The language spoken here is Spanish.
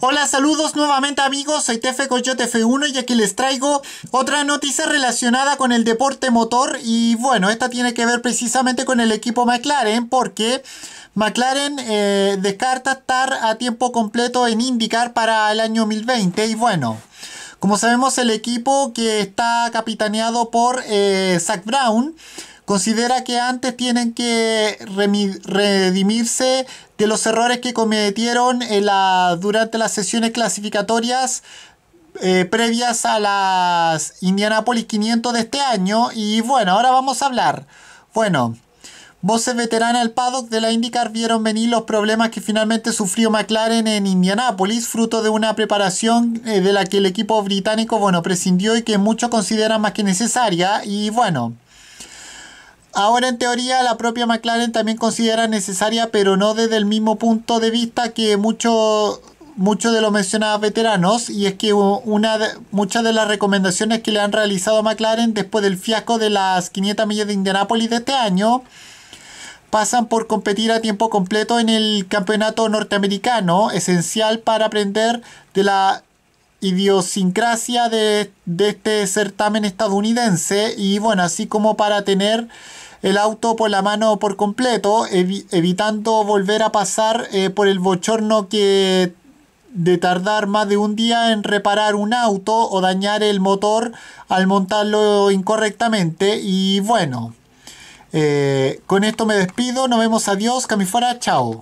Hola, saludos nuevamente amigos, soy Tefe Coyote 1 y aquí les traigo otra noticia relacionada con el deporte motor y bueno, esta tiene que ver precisamente con el equipo McLaren porque McLaren eh, descarta estar a tiempo completo en IndyCar para el año 2020 y bueno... Como sabemos, el equipo que está capitaneado por eh, Zach Brown Considera que antes tienen que redimirse de los errores que cometieron durante las sesiones clasificatorias eh, previas a las Indianapolis 500 de este año. Y bueno, ahora vamos a hablar. Bueno, voces veteranas al paddock de la IndyCar vieron venir los problemas que finalmente sufrió McLaren en Indianapolis, fruto de una preparación eh, de la que el equipo británico, bueno, prescindió y que muchos consideran más que necesaria. Y bueno. Ahora en teoría la propia McLaren también considera necesaria, pero no desde el mismo punto de vista que muchos de los mencionados veteranos, y es que una muchas de las recomendaciones que le han realizado a McLaren después del fiasco de las 500 millas de Indianápolis de este año, pasan por competir a tiempo completo en el campeonato norteamericano, esencial para aprender de la idiosincrasia de, de este certamen estadounidense y bueno, así como para tener el auto por la mano por completo, evitando volver a pasar eh, por el bochorno que de tardar más de un día en reparar un auto o dañar el motor al montarlo incorrectamente. Y bueno, eh, con esto me despido, nos vemos, adiós, fuera. chao.